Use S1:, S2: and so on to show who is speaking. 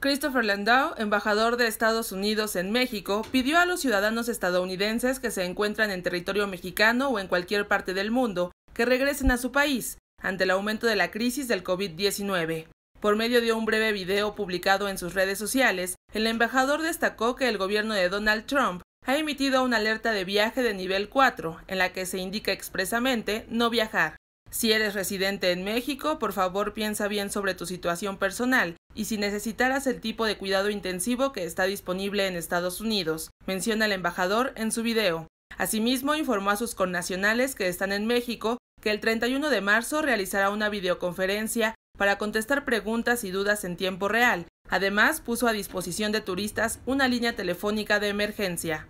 S1: Christopher Landau, embajador de Estados Unidos en México, pidió a los ciudadanos estadounidenses que se encuentran en territorio mexicano o en cualquier parte del mundo que regresen a su país ante el aumento de la crisis del COVID-19. Por medio de un breve video publicado en sus redes sociales, el embajador destacó que el gobierno de Donald Trump ha emitido una alerta de viaje de nivel 4, en la que se indica expresamente no viajar. Si eres residente en México, por favor piensa bien sobre tu situación personal y si necesitaras el tipo de cuidado intensivo que está disponible en Estados Unidos, menciona el embajador en su video. Asimismo, informó a sus connacionales que están en México que el 31 de marzo realizará una videoconferencia para contestar preguntas y dudas en tiempo real. Además, puso a disposición de turistas una línea telefónica de emergencia.